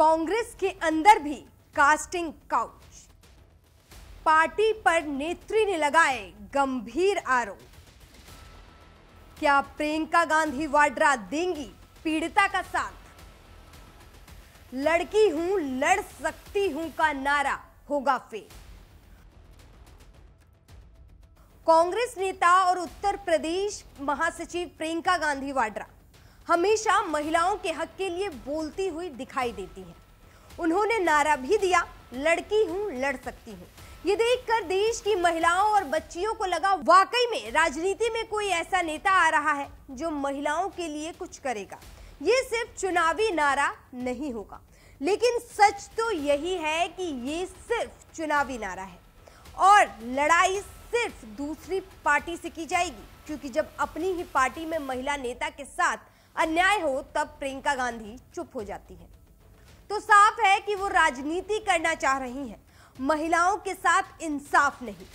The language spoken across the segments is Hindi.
कांग्रेस के अंदर भी कास्टिंग काउच पार्टी पर नेत्री ने लगाए गंभीर आरोप क्या प्रियंका गांधी वाड्रा देंगी पीड़िता का साथ लड़की हूं लड़ सकती हूं का नारा होगा फेल कांग्रेस नेता और उत्तर प्रदेश महासचिव प्रियंका गांधी वाड्रा हमेशा महिलाओं के हक के लिए बोलती हुई दिखाई देती हैं उन्होंने नारा भी दिया लड़की हूँ लड़ सकती हूँ ये देखकर देश की महिलाओं और बच्चियों को लगा वाकई में राजनीति में कोई ऐसा नेता आ रहा है जो महिलाओं के लिए कुछ करेगा ये सिर्फ चुनावी नारा नहीं होगा लेकिन सच तो यही है कि ये सिर्फ चुनावी नारा है और लड़ाई सिर्फ दूसरी पार्टी से की जाएगी क्योंकि जब अपनी ही पार्टी में महिला नेता के साथ अन्याय हो तब प्रियंका गांधी चुप हो जाती है तो साफ है कि वो राजनीति करना चाह रही हैं महिलाओं के साथ इंसाफ नहीं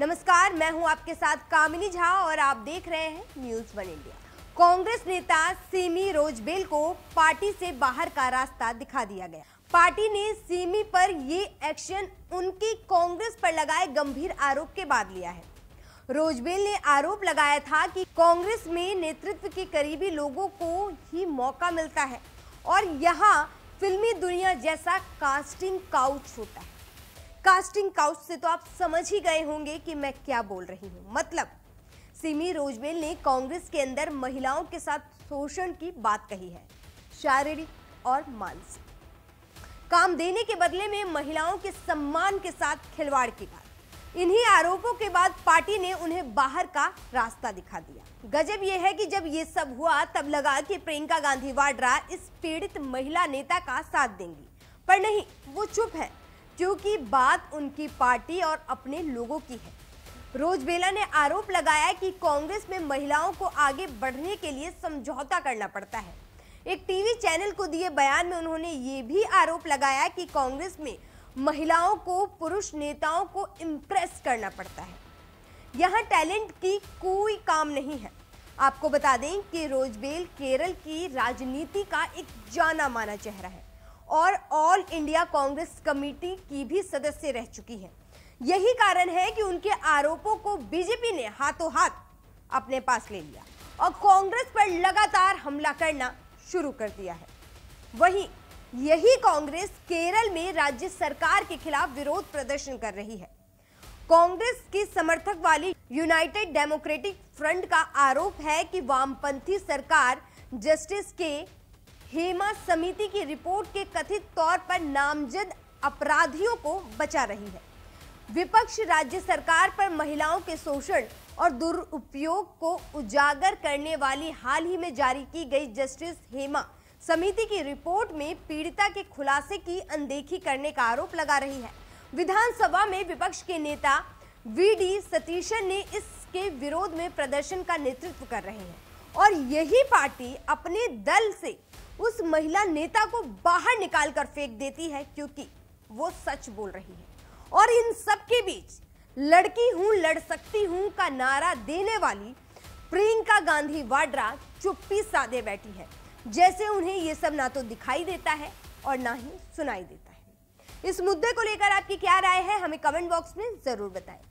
नमस्कार मैं हूं आपके साथ कामिनी झा और आप देख रहे हैं न्यूज वन इंडिया कांग्रेस नेता सीमी रोजबेल को पार्टी से बाहर का रास्ता दिखा दिया गया पार्टी ने सीमी पर ये एक्शन उनकी कांग्रेस पर लगाए गंभीर आरोप के बाद लिया है रोजबेल ने आरोप लगाया था कि कांग्रेस में नेतृत्व के करीबी लोगों को ही मौका मिलता है और यहाँ फिल्मी दुनिया जैसा कास्टिंग काउच होता है कास्टिंग काउच से तो आप समझ ही गए होंगे कि मैं क्या बोल रही हूँ मतलब सिमी रोजबेल ने कांग्रेस के अंदर महिलाओं के साथ शोषण की बात कही है शारीरिक और मानसिक काम देने के बदले में महिलाओं के सम्मान के साथ खिलवाड़ की बात इन्हीं आरोपों के बाद पार्टी ने उन्हें बाहर का रास्ता दिखा दिया गजब यह है कि जब ये सब हुआ तब लगा कि प्रियंका गांधी वाड्रा इस पीड़ित महिला नेता का साथ देंगी पर नहीं वो चुप है क्योंकि बात उनकी पार्टी और अपने लोगों की है रोजबेला ने आरोप लगाया कि कांग्रेस में महिलाओं को आगे बढ़ने के लिए समझौता करना पड़ता है एक टीवी चैनल को दिए बयान में उन्होंने ये भी आरोप लगाया कि कांग्रेस में महिलाओं को पुरुष नेताओं को इम्प्रेस करना पड़ता है यहाँ टैलेंट की कोई काम नहीं है आपको बता दें कि रोजबेल केरल की राजनीति का एक जाना माना चेहरा है और ऑल इंडिया कांग्रेस कमेटी की भी सदस्य रह चुकी है यही कारण है कि उनके आरोपों को बीजेपी ने हाथों हाथ अपने पास ले लिया और कांग्रेस पर लगातार हमला करना शुरू कर दिया है वहीं यही कांग्रेस केरल में राज्य सरकार के खिलाफ विरोध प्रदर्शन कर रही है कांग्रेस के समर्थक वाली यूनाइटेड डेमोक्रेटिक फ्रंट का आरोप है कि वामपंथी सरकार जस्टिस के हेमा समिति की रिपोर्ट के कथित तौर पर नामजद अपराधियों को बचा रही है विपक्ष राज्य सरकार पर महिलाओं के शोषण और दुरुपयोग को उजागर करने वाली हाल ही में जारी की गई जस्टिस हेमा समिति की रिपोर्ट में पीड़िता के खुलासे की अनदेखी करने का आरोप लगा रही है विधानसभा में विपक्ष के नेता वीडी सतीशन ने इसके विरोध में प्रदर्शन का नेतृत्व कर रहे हैं और यही पार्टी अपने दल से उस महिला नेता को बाहर निकाल कर फेंक देती है क्योंकि वो सच बोल रही है और इन सब के बीच लड़की हूं लड़ सकती हूं का नारा देने वाली प्रियंका गांधी वाड्रा चुप्पी साधे बैठी है जैसे उन्हें ये सब ना तो दिखाई देता है और ना ही सुनाई देता है इस मुद्दे को लेकर आपकी क्या राय है हमें कमेंट बॉक्स में ज़रूर बताएं